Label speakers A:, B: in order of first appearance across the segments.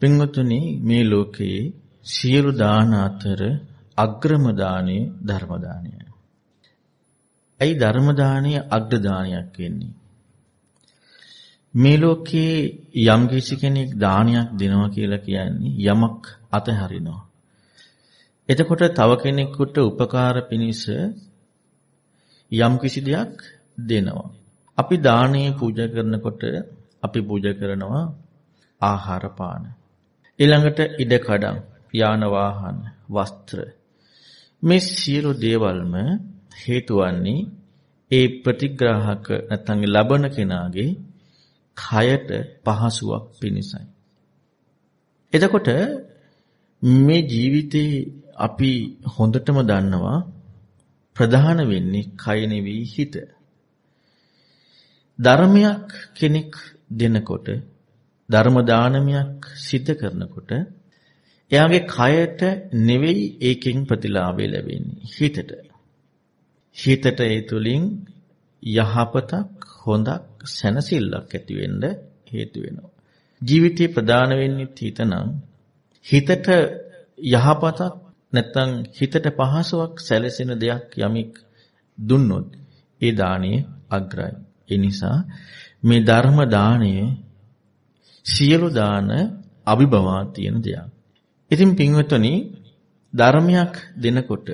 A: පින්වතුනි මේ ලෝකයේ සියලු දාන අතර අග්‍රම දාණය ධර්ම දාණයයි. ඇයි ධර්ම දාණය අග්‍ර දානයක් වෙන්නේ? මේ ලෝකයේ යම් කිසි කෙනෙක් දානයක් දෙනවා කියලා කියන්නේ යමක් අතහරිනවා. එතකොට තව කෙනෙකුට උපකාර පිණිස යම් කිසි දෙයක් දෙනවා. අපි දානය පූජා කරනකොට අපි පූජා කරනවා ආහාර පාන. ඊළඟට ඉඩකඩම්, යාන වාහන, වස්ත්‍ර මේ සියලු දේවල්ම හේතු වන්නේ ඒ ප්‍රතිග්‍රාහක නැත්නම් ලබන කෙනාගේ කයට පහසුවක් පිණිසයි. එතකොට මේ ජීවිතේ අපි හොඳටම දන්නවා ප්‍රධාන වෙන්නේ කය නෙවෙයි හිත. ධර්මයක් කෙනෙක් දෙනකොට ධර්ම දානමයක් සිද්ධ කරනකොට එයාගේ කයට නෙවෙයි ඒකෙන් ප්‍රතිලාභය ලැබෙන්නේ හිතට. හිතට ඒ තුලින් යහපතක් හොඳක් සැනසෙල්ලක් ඇති වෙන්න හේතු වෙනවා. ජීවිතේ ප්‍රදාන වෙන්නේ හිතනම් හිතට යහපතක් නැත්නම් හිතට පහසුවක් සැලසෙන දෙයක් යමෙක් දුන්නොත් ඒ දාණය අග්‍රයි. ඒ නිසා මේ ධර්ම දාණය සියලු දාන අභිභවා තියෙන දෙයක්. ඉතින් පින්වතුනි ධර්මයක් දෙනකොට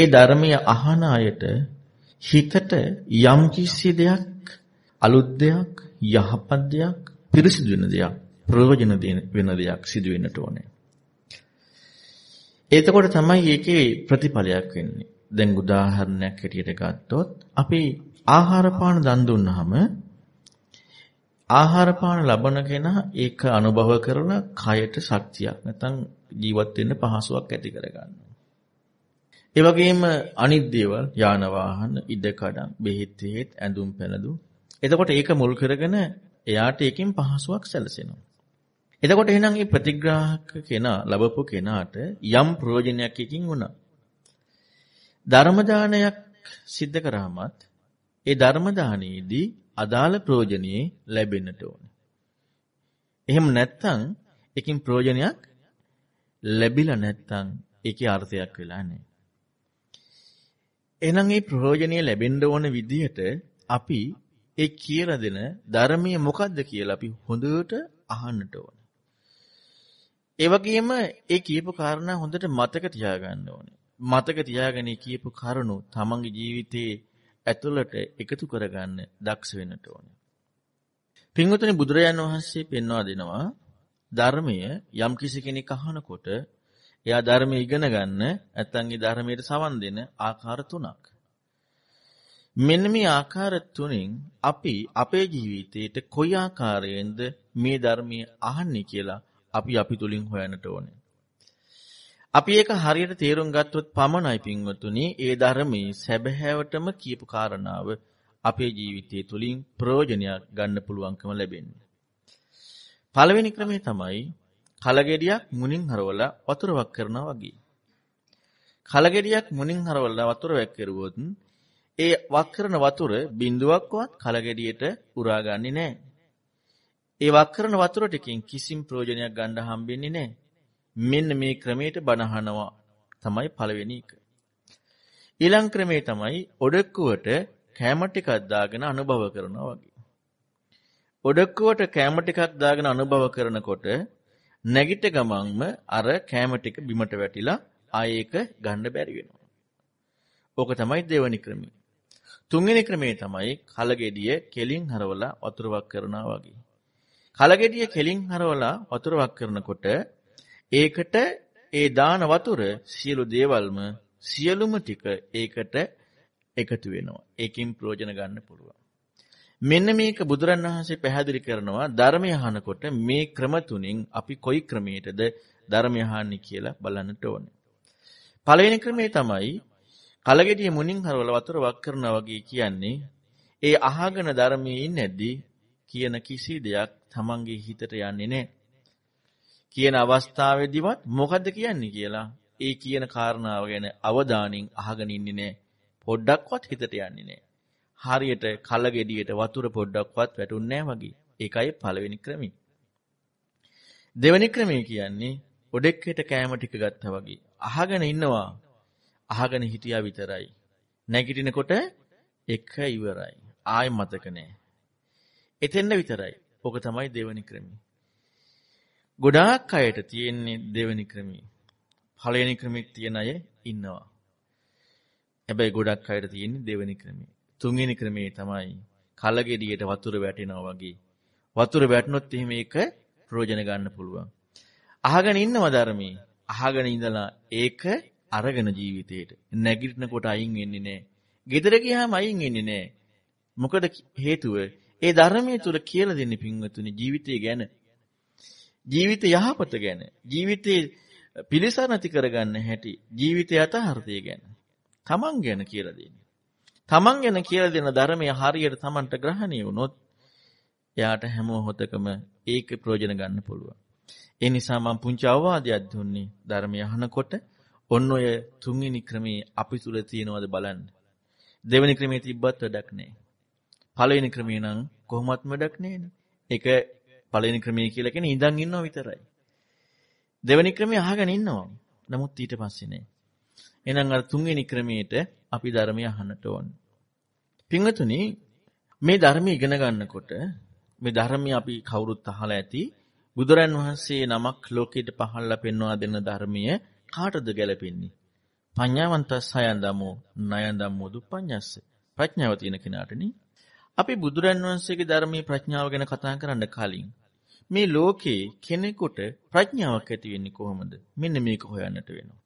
A: ඒ ධර්මය අහන අයට හිතට යම් කිසි දෙයක් අලුත් දෙයක් යහපත් දෙයක් පිරිසිදු වෙන දෙයක් ප්‍රයෝජන වෙන දෙයක් සිදු වෙන්නට ඕනේ. එතකොට තමයි ඒකේ ප්‍රතිඵලයක් වෙන්නේ. දැන් උදාහරණයක් හැටියට ගත්තොත් අපි ආහාර පාන දන් දුන්නාම ආහාර පාන ලබන කෙනා ඒක අනුභව කරලා කයට ශක්තියක් නැත්නම් ජීවත් වෙන්න පහසුවක් ඇති කරගන්නවා. ඒ වගේම අනිත් දේවල් යාන වාහන, ඉඩකඩම්, බෙහෙත් හේත්, ඇඳුම් පැළඳුම්. එතකොට ඒක මුල් කරගෙන එයාට ඒකෙන් පහසුවක් සැලසෙනවා. එතකොට එහෙනම් මේ ප්‍රතිග්‍රාහක කෙනා ලැබපු කෙනාට යම් ප්‍රයෝජනයක් එකකින් වුණා. ධර්ම දානයක් සිද්ධ කරාමත් ඒ ධර්ම දානයේදී අදාළ ප්‍රයෝජනෙ ලැබෙන්නට ඕනේ. එහෙම නැත්නම් එකකින් ප්‍රයෝජනයක් ලැබිලා නැත්නම් ඒකේ අර්ථයක් වෙලා නැහැ. එහෙනම් මේ ප්‍රයෝජනෙ ලැබෙන්න ඕන විදිහට අපි ඒ කියලා දෙන ධර්මයේ මොකද්ද කියලා අපි හොඳට අහන්නට ඕන. ඒ වගේම ඒ කියපු කාරණා හොඳට මතක තියාගන්න ඕනේ. මතක තියාගෙන කියපු කරුණු තමන්ගේ ජීවිතේ ඇතුළට එකතු කරගන්න දක්ෂ වෙන්නට ඕනේ. පින්වතුනි බුදුරජාන් වහන්සේ පෙන්වා දෙනවා ධර්මය යම්කිසි කෙනෙක් අහනකොට එයා ධර්මය ඉගෙන ගන්න නැත්නම් ඒ ධර්මයට සවන් දෙන ආකාර තුනක්. මෙන්න මේ ආකාර තුනෙන් අපි අපේ ජීවිතේට කොයි ආකාරයෙන්ද මේ ධර්මය අහන්නේ කියලා අපි අපි තුලින් හොයන්නට ඕනේ. අපි ඒක හරියට තේරුම් ගත්තොත් පමණයි පින්වතුනි ඒ ධර්මයේ සැබෑවටම කියපු කාරණාව අපේ ජීවිතය තුළින් ප්‍රයෝජනයක් ගන්න පුළුවන්කම ලැබෙන්නේ. පළවෙනි ක්‍රමය තමයි කලගෙඩියක් මුණින් හරවලා වතුර වක් කරනවා වගේ. කලගෙඩියක් මුණින් හරවලා වතුර වැක් කරුවොත් ඒ වක් කරන වතුර බිඳුවක්වත් කලගෙඩියට උරා ගන්නේ නැහැ. ඒ වක් කරන වතුර ටිකෙන් කිසිම ප්‍රයෝජනයක් ගන්න හම්බෙන්නේ නැහැ. මෙන්න මේ ක්‍රමයට බණහනවා තමයි පළවෙනි එක. ඊළඟ ක්‍රමේ තමයි ඔඩක්කුවට කැම ටිකක් දාගෙන අනුභව කරනවා වගේ. ඔඩක්කුවට කැම ටිකක් දාගෙන අනුභව කරනකොට නැගිට ගමන්ම අර කැම ටික බිමට වැටිලා ආයෙ ඒක ගන්න බැරි වෙනවා. ඕක තමයි දෙවැනි ක්‍රමය. තුන්වෙනි ක්‍රමේ තමයි කලගෙඩිය කෙලින් හරවලා වතුරවක් කරනවා වගේ. කලගෙඩිය කෙලින් හරවලා වතුරවක් කරනකොට ඒකට ඒ දාන වතුර සියලු දේවල්ම සියලුම ටික ඒකට එකතු වෙනවා. ඒකෙන් ප්‍රයෝජන ගන්න පුළුවන්. මෙන්න මේක බුදුරන් වහන්සේ පැහැදිලි කරනවා ධර්මය අහනකොට මේ ක්‍රම තුنين අපි කොයි ක්‍රමයකද ධර්මය අහන්නේ කියලා බලන්නට ඕනේ. පළවෙනි ක්‍රමේ තමයි කලගෙඩිය මුණින් හරවල වතුර වක් කරනවා වගේ කියන්නේ ඒ අහගෙන ධර්මයේ ඉන්නේදී කියන කිසි දෙයක් Tamange හිතට යන්නේ නැහැ. කියන අවස්ථාවේදීවත් මොකද්ද කියන්නේ කියලා ඒ කියන කාරණාව ගැන අවධානයෙන් අහගෙන ඉන්නේ නැහැ. පොඩ්ඩක්වත් හිතට යන්නේ නැහැ. හරියට කලගෙඩියට වතුර පොඩ්ඩක්වත් වැටුන්නේ වගේ. ඒකයි පළවෙනි ක්‍රමය. දෙවෙනි ක්‍රමය කියන්නේ ඔඩෙක්කේට කෑම ටික ගත්තා වගේ. අහගෙන ඉන්නවා. අහගෙන හිටියා විතරයි. නැගිටිනකොට එක ඉවරයි. ආයෙ මතක නැහැ. එතෙන්න විතරයි. ඕක තමයි දෙවෙනි ක්‍රමය. ගොඩාක් අයට තියෙන්නේ දෙවෙනි ක්‍රමී. පළවෙනි ක්‍රමෙත් තියෙන අය ඉන්නවා. හැබැයි ගොඩක් අයට තියෙන්නේ දෙවෙනි ක්‍රමේ. තුන්වෙනි ක්‍රමේ තමයි කලගෙඩියට වතුර වැටෙනවා වගේ. වතුර වැටුනොත් එහෙම ඒක ප්‍රයෝජන ගන්න පුළුවන්. අහගෙන ඉන්නව ධර්මී. අහගෙන ඉඳලා ඒක අරගෙන ජීවිතේට නැගිටිනකොට අයින් වෙන්නේ නැහැ. ගෙදර ගියාම අයින් වෙන්නේ නැහැ. මොකද හේතුව ඒ ධර්මයේ තුල කියලා දෙන්නේ පින්වතුනි ජීවිතය ගැන ජීවිත යහපත ගැන ජීවිතේ පිළිසරණති කරගන්න හැටි ජීවිත යථාර්ථය ගැන තමන් ගැන කියලා දෙන්නේ. තමන් ගැන කියලා දෙන ධර්මය හරියට තමන්ට ග්‍රහණය වුණොත් එයාට හැම මොහොතකම ඒක ප්‍රයෝජන ගන්න පුළුවන්. ඒ නිසා මම පුංචි අවවාදයක් දුන්නේ ධර්මය අහනකොට ඔන්න ඔය තුන්වෙනි ක්‍රමේ අපි තුල තියෙනවද බලන්න. දෙවෙනි ක්‍රමේ තිබ්බත් වැඩක් නැහැ. පළවෙනි ක්‍රමේ නම් කොහොමත්ම වැඩක් නැහැ. ඒක පළවෙනි ක්‍රමය කියලා කියන්නේ ඉඳන් ඉන්නවා විතරයි. දෙවෙනි ක්‍රමය අහගෙන ඉන්නවා. නමුත් ඊට පස්සේ නෑ. එහෙනම් අර තුන්වෙනි ක්‍රමයට අපි ධර්මය අහන්නට ඕන. පින්වතුනි මේ ධර්මය ඉගෙන ගන්නකොට මේ ධර්මය අපි කවුරුත් අහලා ඇති බුදුරන් වහන්සේ නමක් ලෝකෙට පහළලා පෙන්වා දෙන ධර්මය කාටද ගැලපෙන්නේ? පඤ්ඤාවන්තස් හයන්දමෝ නයන්දමෝ දුප්පඤ්ඤස්ස ප්‍රඥාව තියෙන කෙනාටනේ අපි බුදුරන් වහන්සේගේ ධර්මයේ ප්‍රඥාව ගැන කතා කරන්න කලින් මේ ලෝකේ කෙනෙකුට ප්‍රඥාවක් ඇති වෙන්නේ කොහොමද? මෙන්න මේක හොයන්නට වෙනවා.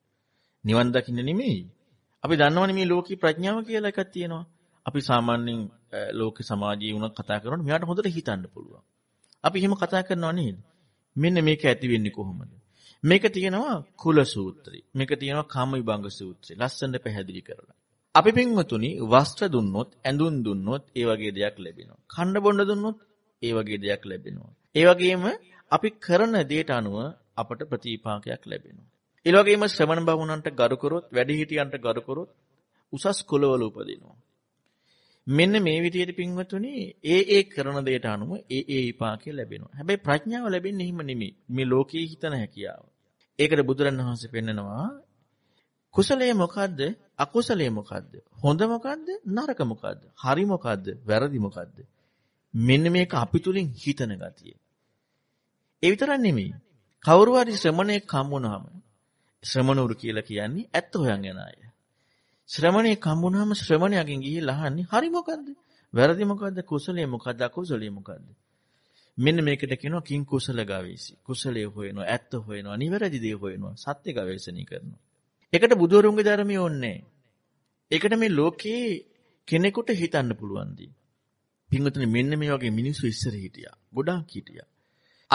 A: නිවන් දකින්න නෙමෙයි. අපි දන්නවනේ මේ ලෝකේ ප්‍රඥාව කියලා එකක් තියෙනවා. අපි සාමාන්‍යයෙන් ලෝක සමාජයේ වුණා කතා කරනකොට මෙයාට හොඳට හිතන්න පුළුවන්. අපි එහෙම කතා කරනව නේද? මෙන්න මේක ඇති වෙන්නේ කොහොමද? මේක තියෙනවා කුල සූත්‍රය. මේක තියෙනවා කාම විභංග සූත්‍රය. ලස්සනට පැහැදිලි කරලා. අපි පින්වතුනි වස්ත්‍ර දුන්නොත්, ඇඳුම් දුන්නොත් ඒ වගේ දෙයක් ලැබෙනවා. කන්න බොන්න දුන්නොත් ඒ වගේ දෙයක් ලැබෙනවා. ඒ වගේම අපි කරන දේට අනුව අපට ප්‍රතිපාකයක් ලැබෙනවා. ඒ වගේම ශ්‍රමණ බමුණන්ට ගරු කරොත්, වැඩිහිටියන්ට ගරු කරොත් උසස් කුලවල උපදිනවා. මෙන්න මේ විදිහට පින්වතුනි, ඒ ඒ කරන දේට අනුව ඒ ඒ විපාකය ලැබෙනවා. හැබැයි ප්‍රඥාව ලැබෙන්නේ හිම නෙමෙයි. මේ ලෝකයේ හිතන හැකියාව. ඒකට බුදුරණවහන්සේ පෙන්නනවා කුසලයේ මොකද්ද? අකුසලයේ මොකද්ද? හොඳ මොකද්ද? නරක මොකද්ද? හරි මොකද්ද? වැරදි මොකද්ද? මෙන්න මේක අපි තුලින් හිතන ගතිය. ඒ විතරක් නෙමෙයි. කවුරු හරි ශ්‍රමණෙක් හම්බුනහම ශ්‍රමණුරු කියලා කියන්නේ ඇත්ත හොයන් යන අය. ශ්‍රමණෙක් හම්බුනහම ශ්‍රමණයාගෙන් ගිහිල්ලා අහන්නේ හරි මොකද්ද? වැරදි මොකද්ද? කුසලයේ මොකද්ද? අකුසලයේ මොකද්ද? මෙන්න මේකට කියනවා කිං කුසල ගවේෂි. කුසලයේ හොයනවා, ඇත්ත හොයනවා, නිවැරදි දේ හොයනවා, සත්‍ය ගවේෂණී කරනවා. ඒකට බුදුරුන්ගේ ධර්මයේ ඕන්නේ. ඒකට මේ ලෝකේ කෙනෙකුට හිතන්න පුළුවන් දේ. පින්වතුනි මෙන්න මේ වගේ මිනිස්සු ඉස්සර හිටියා. ගොඩාක් හිටියා.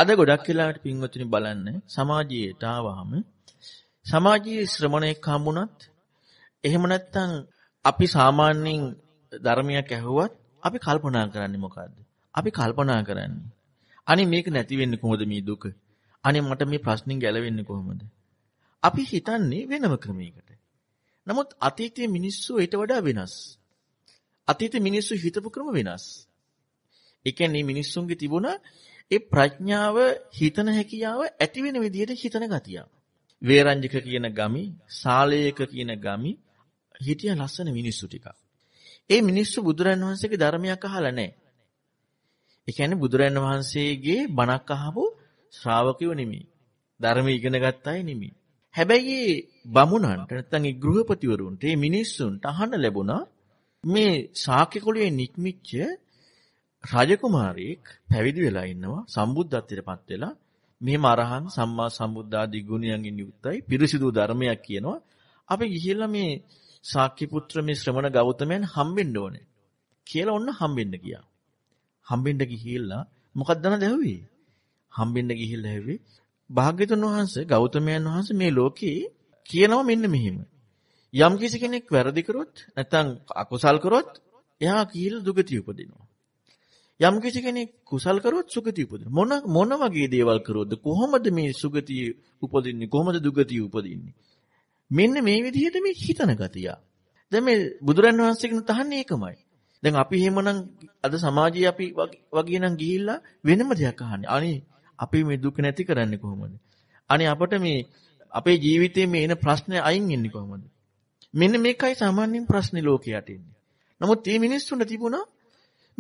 A: අද ගොඩක් වෙලාවට පින්වතුනි බලන්න සමාජයට ආවහම සමාජයේ ශ්‍රමණයෙක් හම්බුණත් එහෙම නැත්නම් අපි සාමාන්‍යයෙන් ධර්මයක් ඇහුවත් අපි කල්පනා කරන්නේ මොකද්ද? අපි කල්පනා කරන්නේ අනේ මේක නැති වෙන්නේ කොහොමද මේ දුක? අනේ මට මේ ප්‍රශ්نين ගැලවෙන්නේ කොහොමද? අපි හිතන්නේ වෙනම ක්‍රමයකට. නමුත් අතීතයේ මිනිස්සු ඊට වඩා වෙනස්. අතීතයේ මිනිස්සු හිතපු ක්‍රම වෙනස්. ඒ කියන්නේ මිනිස්සුන්ගේ තිබුණ ඒ ප්‍රඥාව හිතන හැකියාව ඇති වෙන විදිහට හිතන ගතිය. වේරංජික කියන ගමි, සාලේයක කියන ගමි හිටිය ලස්සන මිනිස්සු ටිකක්. ඒ මිනිස්සු බුදුරන් වහන්සේගේ ධර්මයක් අහලා නැහැ. ඒ කියන්නේ බුදුරන් වහන්සේගේ බණක් අහපු ශ්‍රාවකයෝ නෙමෙයි. ධර්ම ඉගෙන ගත්ත අය නෙමෙයි. හැබැයි බමුණන්ට නැත්නම් ඒ ගෘහපතිවරුන්ට මේ මිනිස්සුන්ට අහන්න ලැබුණා මේ ශාක්‍ය කුලයේ නික්මිච්ච රජකුමාරියෙක් පැවිදි වෙලා ඉන්නවා සම්බුද්ධත්වයටපත් වෙලා මෙහෙම අරහන් සම්මා සම්බුද්ධාදී ගුණයන්ගෙන් යුක්තයි පිරිසිදු ධර්මයක් කියනවා. අපි ගිහිල්ලා මේ ශාක්‍ය පුත්‍ර මේ ශ්‍රමණ ගෞතමයන් හම්බෙන්න ඕනේ කියලා ඔන්න හම්බෙන්න ගියා. හම්බෙන්න ගිහිල්ලා මොකක්ද නද ඇහුවේ? හම්බෙන්න ගිහිල්ලා ඇහුවේ භාග්‍යතුන් වහන්සේ ගෞතමයන් වහන්සේ මේ ලෝකේ කියනවා මෙන්න මෙහෙම. යම් කිසි කෙනෙක් වැරදි කරොත් නැත්නම් අකුසල් කරොත් එයා කීල දුගතිය උපදිනවා. යම් කිසි කෙනෙක් කුසල් කරොත් සුගතිය උපදින. මොන මොන වගේ දේවල් කරොත්ද කොහොමද මේ සුගතිය උපදින්නේ? කොහොමද දුගතිය උපදින්නේ? මෙන්න මේ විදිහට මේ හිතන ගතිය. දැන් මේ බුදුරන් වහන්සේගෙන තහන්නේ ඒකමයි. දැන් අපි එහෙමනම් අද සමාජයේ අපි වගේ නම් ගිහිල්ලා වෙනම දෙයක් අහන්නේ. අනේ අපි මේ දුක නැති කරන්නේ කොහොමද? අනේ අපට මේ අපේ ජීවිතේ මේ එන ප්‍රශ්නේ අයින් වෙන්නේ කොහොමද? මෙන්න මේකයි සාමාන්‍යයෙන් ප්‍රශ්නේ ලෝකයට එන්නේ. නමුත් මේ මිනිස්සුන්ට තිබුණා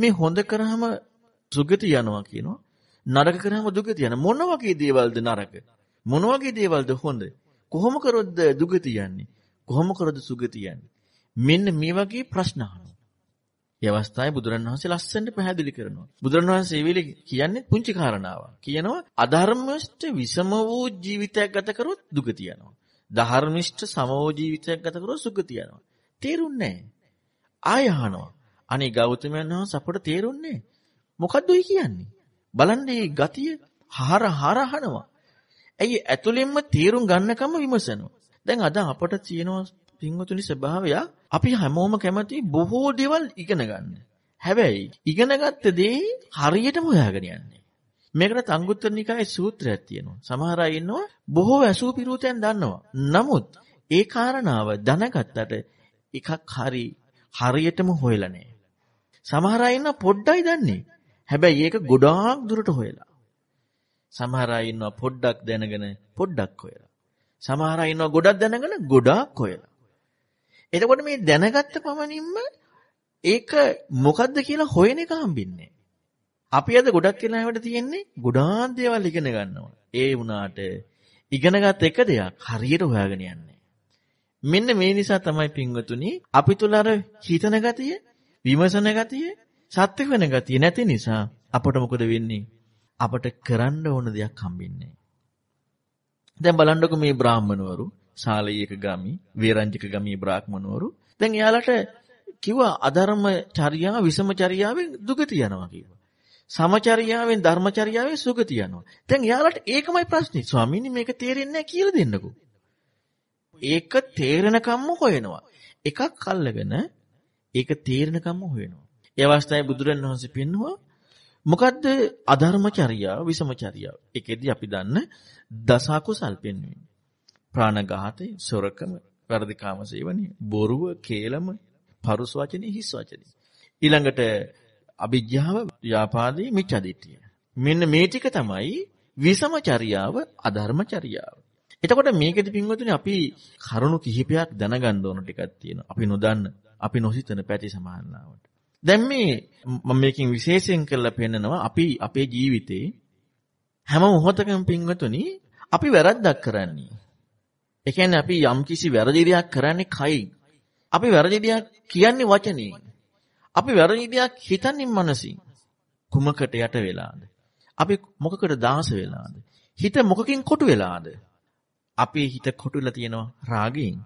A: මේ හොඳ කරාම සුගති යනවා කියනවා. නරක කරාම දුගති යන මොන වගේ දේවල්ද නරක? මොන වගේ දේවල්ද හොඳ? කොහොම කරොත්ද දුගති යන්නේ? කොහොම කරොත්ද සුගති යන්නේ? මෙන්න මේ වගේ ප්‍රශ්න අහනවා. මේ අවස්ථාවේ බුදුරණවහන්සේ ලස්සනට පැහැදිලි කරනවා. බුදුරණවහන්සේ වෙලේ කියන්නේ පුංචි කාරණාවක්. කියනවා අධර්මෂ්ඨ විසම වූ ජීවිතයක් ගත කරොත් දුගති යනවා. ධර්මිෂ්ඨ සමෝ ජීවිතයක් ගත කරොත් සුගති යනවා. තේරුන්නේ නැහැ. ආය අහනවා. අනේ ගෞතමයන් වහන්සේ අපට තේරුන්නේ මොකද්ද ඔය කියන්නේ? බලන්න මේ ගතිය හර හර අහනවා. ඇයි ඇතුළෙන්ම තේරුම් ගන්නකම විමසනවා. දැන් අද අපට තියෙනවා පින්වතුනි ස්වභාවය අපි හැමෝම කැමති බොහෝ දේවල් ඉගෙන ගන්න. හැබැයි ඉගෙනගත්ත දේ හරියටම හොයාගෙන යන්නේ. මේකට අංගුත්තර නිකායේ සූත්‍රයක් තියෙනවා. සමහර අය ඉන්නවා බොහෝ ඇසූ පිරූතයන් දන්නවා. නමුත් ඒ කාරණාව දැනගත්තට එකක් හරි හරියටම හොයලා නැහැ. සමහර අය ඉන්නවා පොඩ්ඩයි දන්නේ. හැබැයි ඒක ගොඩාක් දුරට හොයලා. සමහර අය ඉන්නවා පොඩ්ඩක් දැනගෙන පොඩ්ඩක් හොයලා. සමහර අය ඉන්නවා ගොඩක් දැනගෙන ගොඩාක් හොයලා. එතකොට මේ දැනගත්ත පමණින්ම ඒක මොකද්ද කියලා හොයන එක හම්බින්නේ. අපි අද ගොඩක් වෙලාවට තියෙන්නේ ගොඩාක් දේවල් ඉගෙන ගන්නවා. ඒ වුණාට ඉගෙනගත් එක දෙයක් හරියට හොයාගෙන යන්නේ. මෙන්න මේ නිසා තමයි පින්වතුනි අපි තුල අර හිතන ගතිය විමසන ගතිය, සත්‍ය වෙන ගතිය නැති නිසා අපට මොකද වෙන්නේ? අපට කරන්න ඕන දෙයක් හම්බෙන්නේ දැන් බලන්නකො මේ බ්‍රාහ්මණවරු, ශාලීයක ගමි, වේරංජික ගමි බ්‍රාහ්මණවරු. දැන් එයාලට කිව්වා අධර්ම චර්යාව විසම චර්යාවෙන් දුගති යනවා කියලා. සමචර්යාවෙන් ධර්මචර්යාවෙන් සුගති යනවා. දැන් එයාලට ඒකමයි ප්‍රශ්නේ. ස්වාමීනි මේක තේරෙන්නේ නැහැ කියලා දෙන්නකෝ. ඒක තේරෙනකම්ම හොයනවා. එකක් අල්ලගෙන ඒක තීරණකම හොයනවා. ඒ අවස්ථාවේ බුදුරණවහන්සේ පෙන්වුවා මොකද්ද අධර්මචර්යාව විසමචර්යාව. ඒකෙදි අපි දන්න දස කුසල් පෙන්වෙන්නේ. ප්‍රාණඝාතය, සොරකම, වර්ධිකාම සේවනය, බොරුව, කේලම, පරුස වචනේ, හිස් වචනේ. ඊළඟට අවිජ්ජාව, ව්‍යාපාදී, මිච්ඡදිට්ඨිය. මෙන්න මේ ටික තමයි විසමචර්යාව, අධර්මචර්යාව. එතකොට මේකෙදි පින්වතුනි අපි කරුණු කිහිපයක් දැනගන්න ඕන ටිකක් තියෙනවා. අපි නොදන්න අපි නොසිතන පැති සමාන්නාවට. දැන් මේ මම මේකෙන් විශේෂයෙන් කරලා පෙන්නනවා අපි අපේ ජීවිතේ හැම මොහොතකම පින්වතුනි අපි වැරද්දක් කරන්නේ. ඒ කියන්නේ අපි යම්කිසි වැරදි දෙයක් කරන්නේ කයින්. අපි වැරදි දෙයක් කියන්නේ වචනෙන්. අපි වැරදි දෙයක් හිතන්නේ මනසින්. කුමකට යට වෙලාද? අපි මොකකට දාස වෙලාද? හිත මොකකින් කොටු වෙලාද? අපේ හිත කොටුලා තියෙනවා රාගයෙන්.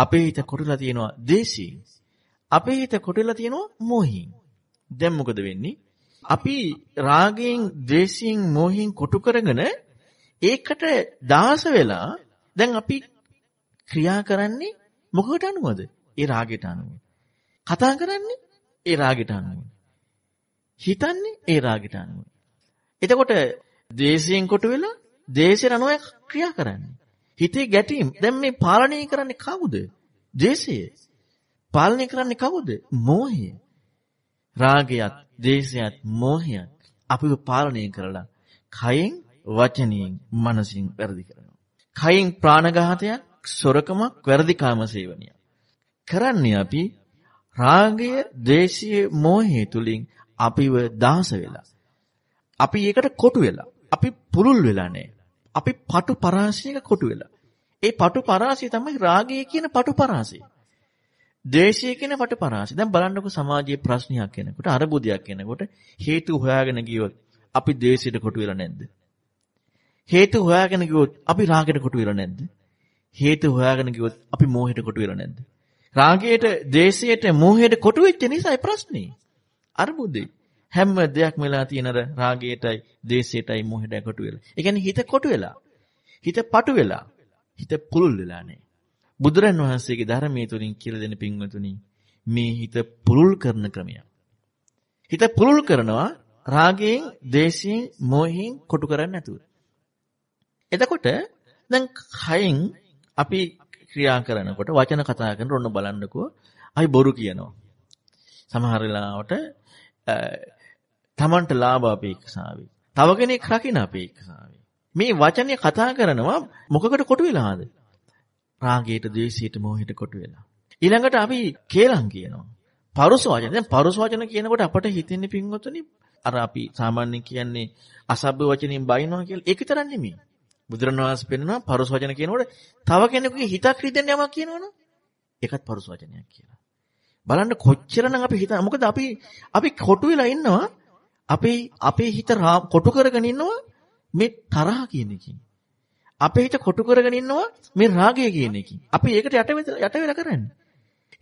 A: අපේ හිත කොටලා තියෙනවා දේශී. අපේ හිත කොටලා තියෙනවා මොහින්. දැන් මොකද වෙන්නේ? අපි රාගයෙන්, ද්වේෂයෙන්, මොහින් කොටු කරගෙන ඒකට දාස වෙලා දැන් අපි ක්‍රියා කරන්නේ මොකකට අනුවද? ඒ රාගයට අනුව. කතා කරන්නේ ඒ රාගයට අනුව. හිතන්නේ ඒ රාගයට අනුව. එතකොට ද්වේෂයෙන් කොටු වෙලා ද්වේෂයට අනුව ක්‍රියා කරන්නේ. හිතේ ගැටීම්. දැන් මේ පාලනය කරන්නේ කවුද? දේශය. පාලනය කරන්නේ කවුද? මෝහය. රාගයත්, දේශයත්, මෝහයත් අපිව පාලනය කරලා කයෙන්, වචනයෙන්, මනසින් වැරදි කරනවා. කයෙන් ප්‍රාණඝාතයක්, සොරකමක්, වැරදිකාම සේවනයක්. කරන්නේ අපි රාගය, දේශය, මෝහය තුලින් අපිව දාස වෙලා. අපි ඒකට කොටු වෙලා. අපි පුරුල් වෙලා නැහැ. අපි පටු පරාසයක කොටු වෙලා. ඒ පටු පරාසය තමයි රාගය කියන පටු පරාසය. ද්වේෂය කියන පටු පරාසය. දැන් බලන්නකො සමාජයේ ප්‍රශ්නයක් එනකොට අරබුදයක් එනකොට හේතු හොයාගෙන ගියොත් අපි ද්වේෂයට කොටු වෙලා නැද්ද? හේතු හොයාගෙන ගියොත් අපි රාගයට කොටු වෙලා නැද්ද? හේතු හොයාගෙන ගියොත් අපි මෝහයට කොටු වෙලා නැද්ද? රාගයට, ද්වේෂයට, මෝහයට කොටු වෙච්ච නිසායි ප්‍රශ්නේ. අරබුදේ හැම දෙයක්ම වෙලා තියෙන අර රාගයටයි, ද්වේෂයටයි, මොහයට කොටු වෙලා. ඒ කියන්නේ හිත කොටු වෙලා. හිත පටු වෙලා. හිත පුළුල් වෙලා නැහැ. බුදුරන් වහන්සේගේ ධර්මයේ තුලින් කියලා දෙන පින්වතුනි මේ හිත පුළුල් කරන ක්‍රමය. හිත පුළුල් කරනවා රාගයෙන්, ද්වේෂයෙන්, මොහයෙන් කොටු කරන්නේ නැතුව. එතකොට දැන් කයින් අපි ක්‍රියා කරනකොට වචන කතා කරන රොන්න බලන්නකෝ අපි බොරු කියනවා. සමහර වෙලාවට තමන්ට ලාභ අපේක්ෂාවයි. තව කෙනෙක් රකින්න අපේක්ෂාවයි. මේ වචනේ කතා කරනවා මොකකට කොටු වෙලාද? රාගයට, ද්වේෂයට, මෝහයට කොටු වෙලා. ඊළඟට අපි කේලම් කියනවා. පරුස වචන. දැන් පරුස වචන කියනකොට අපට හිතෙන්නේ පින්වතුනි අර අපි සාමාන්‍යයෙන් කියන්නේ අසභ්‍ය වචනින් බයිනවා කියලා. ඒක තරම් නෙමෙයි. බුදුරණවහන්සේ පෙන්නවා පරුස වචන කියනකොට තව කෙනෙකුගේ හිතක් රිදෙන්න යමක් කියනවනේ. ඒකත් පරුස වචනයක් කියලා. බලන්න කොච්චරනම් අපි හිතන මොකද අපි අපි කොටු වෙලා ඉන්නවා අපේ අපේ හිත කොටු කරගෙන ඉන්නවා මේ තරහ කියන එකකින්. අපේ හිත කොටු කරගෙන ඉන්නවා මේ රාගය කියන එකකින්. අපි ඒකට යට යට වෙලා කරන්නේ.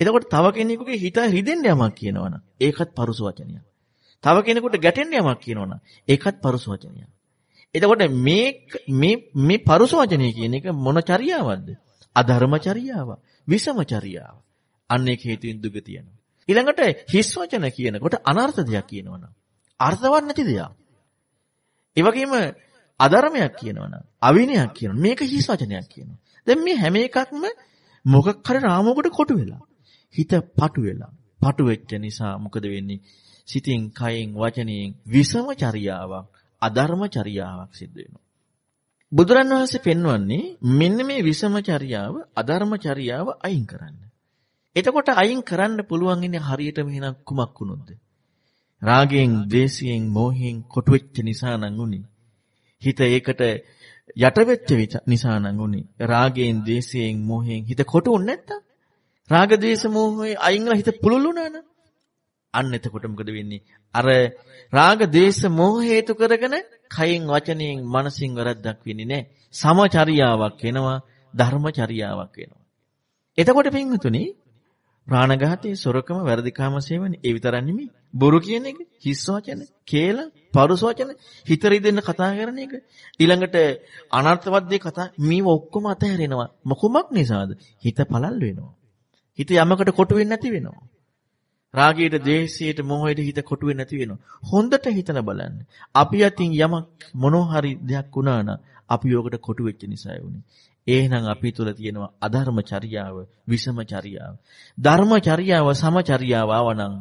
A: එතකොට තව කෙනෙකුගේ හිත රිදෙන්න යමක් කියනවනම් ඒකත් පරුස වචනයක්. තව කෙනෙකුට ගැටෙන්න යමක් කියනවනම් ඒකත් පරුස වචනයක්. එතකොට මේ මේ මේ පරුස වචනය කියන එක මොන චර්යාවක්ද? අධර්ම චර්යාව, විසම චර්යාව. අන්න ඒක හේතුවෙන් දුක තියෙනවා. ඊළඟට හිස් වචන කියනකොට අනර්ථ දෙයක් කියනවනම් අර්ථවත් නැති දෙයක්. ඒ වගේම අධර්මයක් කියනවනම් අවිනයක් කියනවා. මේක හිස් වචනයක් කියනවා. දැන් මේ හැම එකක්ම මොකක් හරි රාමුවකට කොටු වෙලා. හිත පටු වෙලා. පටු වෙච්ච නිසා මොකද වෙන්නේ? සිතින්, කයෙන්, වචනයෙන් විසම චර්යාවක්, අධර්ම චර්යාවක් සිද්ධ වෙනවා. බුදුරන් වහන්සේ පෙන්වන්නේ මෙන්න මේ විසම චර්යාව, අධර්ම චර්යාව අයින් කරන්න. එතකොට අයින් කරන්න පුළුවන් ඉන්නේ හරියට මෙහෙනම් කුමක් වුණොත්ද? රාගයෙන්, ද්වේෂයෙන්, මෝහයෙන් කොටු වෙච්ච නිසා නම් උනේ. හිත ඒකට යට වෙච්ච නිසා නම් උනේ. රාගයෙන්, ද්වේෂයෙන්, මෝහයෙන් හිත කොටු වුනේ නැත්තම් රාග, ද්වේෂ, මෝහේ අයින් වෙලා හිත පුළුල් වුණා නම් අන්න එතකොට මොකද වෙන්නේ? අර රාග, ද්වේෂ, මෝහ හේතු කරගෙන කයින්, වචනයෙන්, මනසින් වරද්දක් වෙන්නේ නැහැ. සමචරියාවක් වෙනවා, ධර්මචරියාවක් වෙනවා. එතකොට පින්වතුනි ප්‍රාණඝාතය, සොරකම, වැරදිකාම සේවන ඒ විතරක් නෙමෙයි. බොරු කියන එක, හිස් වචන, කේලම්, පරුස වචන, හිත රිදෙන්න කතා කරන එක, ඊළඟට අනර්ථවත් දේ කතා මේව ඔක්කොම අතහැරෙනවා. මොකුමක් නිසාද? හිත පළල් වෙනවා. හිත යමකට කොටු වෙන්නේ නැති වෙනවා. රාගයට, ද්වේෂයට, මෝහයට හිත කොටු වෙන්නේ නැති වෙනවා. හොඳට හිතන බලන්න. අපි අතින් යමක් මොනවා හරි දෙයක් වුණා නම් අපි යෝගකට කොටු වෙච්ච නිසා ඒ උනේ. එහෙනම් අපි තුල තියෙනවා අධර්ම චර්යාව, විෂම චර්යාව. ධර්ම චර්යාව, සම චර්යාව ආවනම්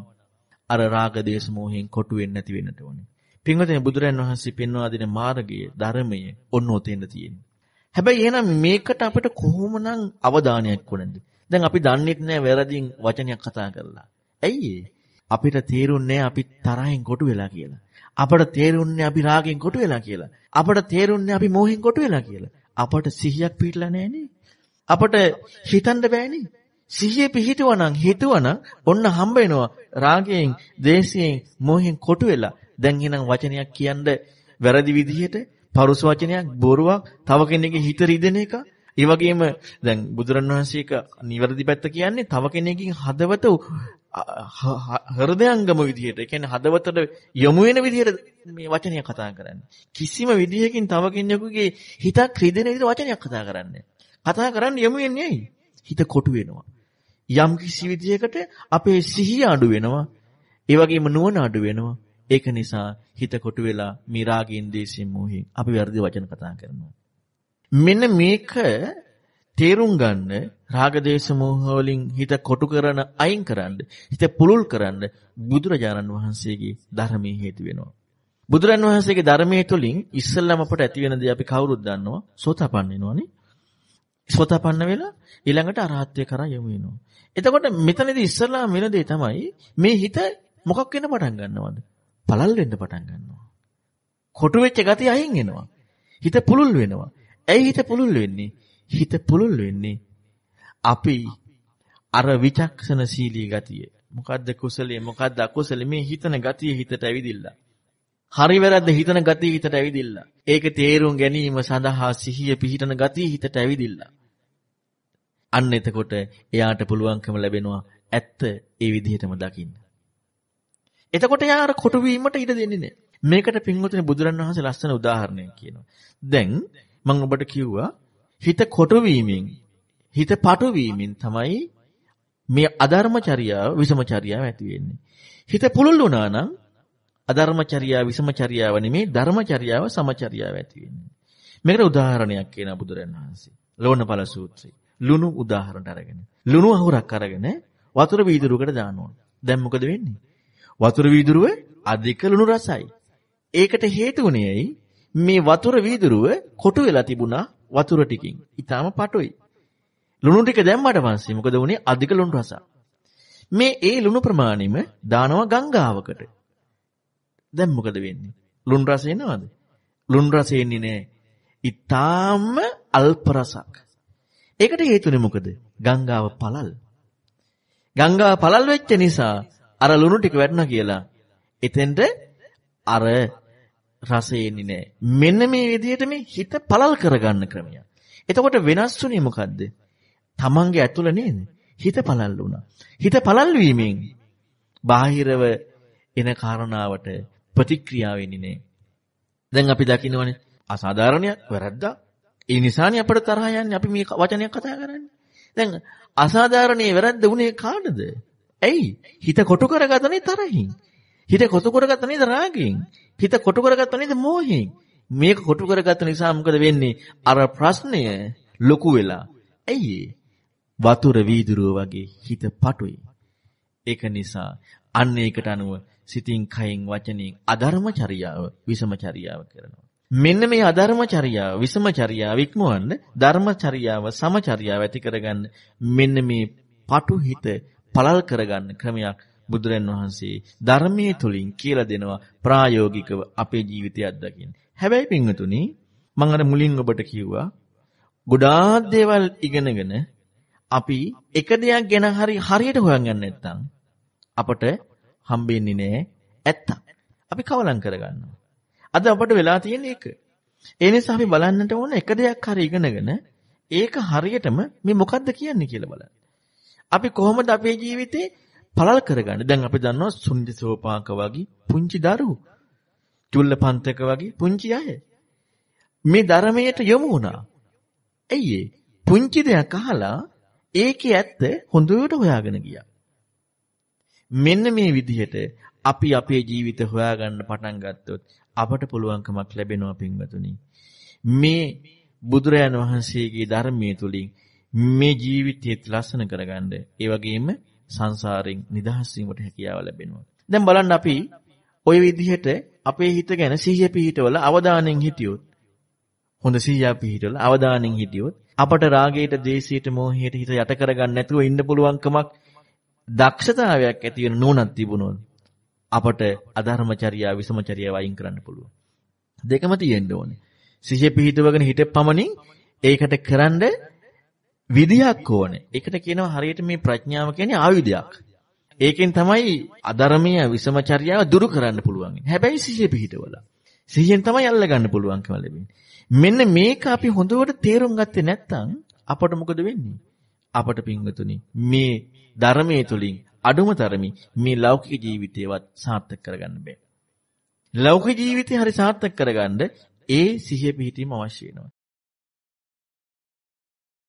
A: අර රාග දේශ මොහෙන් කොටු වෙන්නේ නැති වෙන්නට ඕනේ. පින්වතුනි බුදුරන් වහන්සේ පෙන්වා දෙන මාර්ගය, ධර්මය ඔන්න ඔතෙන් තියෙන්නේ. හැබැයි එහෙනම් මේකට අපිට කොහොමනම් අවධානයක් ඕනද? දැන් අපි දන්නේ නැහැ වැරදින් වචනයක් කතා කරලා. ඇයි අපිට තේරුන්නේ අපි තරහෙන් කොටු වෙලා කියලා. අපට තේරුන්නේ අපි රාගෙන් කොටු වෙලා කියලා. අපට තේරුන්නේ අපි මොහෙන් කොටු වෙලා කියලා. අපට සිහියක් පිටලා නැහනේ. අපට හිතන්න බෑනේ. සිහිය පිහිටුවනම් හිතුවනම් ඔන්න හම්බ වෙනවා රාගයෙන්, දේශයෙන්, මෝහෙන් කොටු වෙලා. දැන් එහෙනම් වචනයක් කියන්න වැරදි විදිහට පරුස වචනයක් බොරුවක් තව කෙනෙක්ගේ හිත රිදෙන එක ඒ වගේම දැන් බුදුරණවහන්සේක නිවැරදි පැත්ත කියන්නේ තව කෙනෙකුගේ හදවත හෘදයාංගම විදිහට, ඒ කියන්නේ හදවතට යොමු වෙන විදිහට මේ වචනය කතා කරන්නේ. කිසිම විදිහකින් තව කෙනෙකුගේ හිතක් රිදෙන විදිහට වචනයක් කතා කරන්නේ. කතා කරන්න යොමු වෙන්නේ ඇයි? හිත කොටු වෙනවා. යම් කිසි විදිහකට අපේ සිහිය අඩු වෙනවා. ඒ වගේම නුවණ අඩු වෙනවා. ඒක නිසා හිත කොටු වෙලා මිරාගින් දේශින් මොහින් අපි වැරදි වචන කතා කරනවා. මෙන්න මේක තේරුම් ගන්න රාගදේශ මොහ වලින් හිත කොටු කරන අයින් කරන්න හිත පුළුල් කරන්න බුදුරජාණන් වහන්සේගේ ධර්මයේ හේතු වෙනවා බුදුරන් වහන්සේගේ ධර්මයේ තුලින් ඉස්සල්ලාම අපට ඇති වෙන දේ අපි කවුරුත් දන්නවා සෝතපන්න වෙනවනේ සෝතපන්න වෙලා ඊළඟට අරහත්ත්වය කරා යමු වෙනවා එතකොට මෙතනදී ඉස්සල්ලාම වෙන දේ තමයි මේ හිත මොකක් වෙන පටන් ගන්නවද පළල් වෙන්න පටන් ගන්නවා කොටු වෙච්ච ගතිය අයින් වෙනවා හිත පුළුල් වෙනවා ඇයි හිත පුළුල් වෙන්නේ? හිත පුළුල් වෙන්නේ අපි අර විචක්ෂණ සීලී ගතිය. මොකද්ද කුසලයේ මොකද්ද අකුසලයේ මේ හිතන ගතිය හිතට ඇවිදිලා. හරි වැරද්ද හිතන ගතිය හිතට ඇවිදිලා. ඒක තේරුම් ගැනීම සඳහා සිහිය පිහිටන ගතිය හිතට ඇවිදිලා. අන්න එතකොට එයාට පුළුවන්කම ලැබෙනවා ඇත්ත ඒ විදිහටම දකින්න. එතකොට එයා අර කොටු වීමට ඉඩ දෙන්නේ නැහැ. මේකට පින්වතුනි බුදුරන් වහන්සේ ලස්සන උදාහරණයක් කියනවා. දැන් මම ඔබට කිව්වා හිත කොටු වීමෙන් හිත පටු වීමෙන් තමයි මේ අධර්මචර්යාව විසමචර්යාව ඇති වෙන්නේ. හිත පුළුල් වුණා නම් අධර්මචර්යාව විසමචර්යාව නෙමේ ධර්මචර්යාව සමචර්යාව ඇති වෙන්නේ. මේකට උදාහරණයක් කියන බුදුරන් වහන්සේ ලෝණපල සූත්‍රය. ලුණු උදාහරණට අරගෙන ලුණු අහුරක් අරගෙන වතුර වීදුරුවකට දානවා. දැන් මොකද වෙන්නේ? වතුර වීදුරුව අධික ලුණු රසයි. ඒකට හේතුුනේ ඇයි? මේ වතුර වීදුරුව කොටු වෙලා තිබුණා වතුර ටිකින්. ඊටාම පටොයි. ලුණු ටික දැම්මට පස්සේ මොකද වුනේ? අධික ලුණු රසක්. මේ ඒ ලුණු ප්‍රමාණයම දානවා ගංගාවකට. දැන් මොකද වෙන්නේ? ලුණු රසය එනවද? ලුණු රසය එන්නේ නැහැ. ඊටාම අල්ප රසක්. ඒකට හේතුනේ මොකද? ගංගාව පළල්. ගංගාව පළල් වෙච්ච නිසා අර ලුණු ටික වැටුණා කියලා එතෙන්ට අර රසය එන්නේ නැහැ. මෙන්න මේ විදිහට මේ හිත පළල් කරගන්න ක්‍රමයක්. එතකොට වෙනස් වුනේ මොකද්ද? තමන්ගේ ඇතුළ නේද? හිත පළල් වුණා. හිත පළල් වීමෙන් බාහිරව එන කාරණාවට ප්‍රතික්‍රියා වෙන්නේ නැහැ. දැන් අපි දකින්නවනේ අසාධාරණයක් වැරද්දා. ඒ නිසානේ අපිට තරහ යන්නේ අපි මේ වචනයක් කතා කරන්නේ. දැන් අසාධාරණේ වැරද්ද උනේ කාටද? ඇයි? හිත කොටු කරගතනේ තරහින්. හිත කොටු කරගත්ත නේද රාගයෙන්? හිත කොටු කරගත්ත නේද මෝහයෙන්? මේක කොටු කරගත්ත නිසා මොකද වෙන්නේ? අර ප්‍රශ්නය ලොකු වෙලා. ඇයි වතුර වීදුරුව වගේ හිත පටුයි. ඒක නිසා අන්න ඒකට අනුව සිතින් කයින් වචනෙන් අධර්මචර්යාව විසමචර්යාව කරනවා. මෙන්න මේ අධර්මචර්යාව විසමචර්යාව ඉක්මවන්න ධර්මචර්යාව සමචර්යාව ඇති කරගන්න මෙන්න මේ පටු හිත පළල් කරගන්න ක්‍රමයක් බුදුරන් වහන්සේ ධර්මයේ තුලින් කියලා දෙනවා ප්‍රායෝගිකව අපේ ජීවිතය අත්දකින්න. හැබැයි පින්වතුනි මම අර මුලින් ඔබට කිව්වා ගොඩාක් දේවල් ඉගෙනගෙන අපි එක දෙයක් ගැන හරි හරියට හොයන්ගන්න නැත්නම් අපට හම්බෙන්නේ නෑ ඇත්ත. අපි කවලම් කරගන්නවා. අද අපට වෙලා තියෙන එක. ඒ නිසා අපි බලන්නට ඕන එක දෙයක් හරි ඉගෙනගෙන ඒක හරියටම මේ මොකද්ද කියන්නේ කියලා බලන්න. අපි කොහොමද අපේ ජීවිතේ පළල් කරගන්න. දැන් අපි දන්නවා සුන්දි සෝපාක වගේ පුංචි දරුවෝ. චුල්ල පන්තක වගේ පුංචි අය. මේ ධර්මයට යොමු වුණා. ඇයි පුංචි දෙයක් අහලා ඒකේ ඇත්ත හොඳට හොයාගෙන ගියා. මෙන්න මේ විදිහට අපි අපේ ජීවිත හොයාගන්න පටන් ගත්තොත් අපට පුළුවන්කමක් ලැබෙනවා පින්වතුනි. මේ බුදුරයන් වහන්සේගේ ධර්මයේ තුලින් මේ ජීවිතයත් ලස්සන කරගන්න. ඒ වගේම සංසාරයෙන් නිදහස් වීමට හැකියාව ලැබෙනවා. දැන් බලන්න අපි ওই විදිහට අපේ හිත ගැන සිහිය පිහිටවල අවධානයෙන් හිටියොත් හොඳ සිහිය පිහිටවල අවධානයෙන් හිටියොත් අපට රාගයට, දේශයට, මෝහයට හිත යට කරගන්න නැතුව ඉන්න පුළුවන්කමක් දක්ෂතාවයක් ඇති වෙන නුවණක් තිබුණොත් අපට අධර්මචර්යා, විසමචර්යා වයින් කරන්න පුළුවන්. දෙකම තියෙන්න ඕනේ. සිහිය පිහිටවගෙන හිත පමණින් ඒකට කරන්න විදියක් ඕනේ. ඒකට කියනවා හරියට මේ ප්‍රඥාව කියන්නේ ආයුධයක්. ඒකෙන් තමයි අධර්මීය විසමචර්යාව දුරු කරන්න පුළුවන්. හැබැයි සිහිය පිහිටවලා. සිහියෙන් තමයි අල්ලගන්න පුළුවන්කම ලැබෙන්නේ. මෙන්න මේක අපි හොඳට තේරුම් ගත්තේ නැත්නම් අපට මොකද වෙන්නේ? අපට පිංගතුනි මේ ධර්මයේ තුලින් අඩුම තරමේ මේ ලෞකික ජීවිතේවත් සාර්ථක කරගන්න බෑ. ලෞකික ජීවිතේ හරි සාර්ථක කරගන්න ඒ සිහිය පිහිටීම අවශ්‍ය වෙනවා.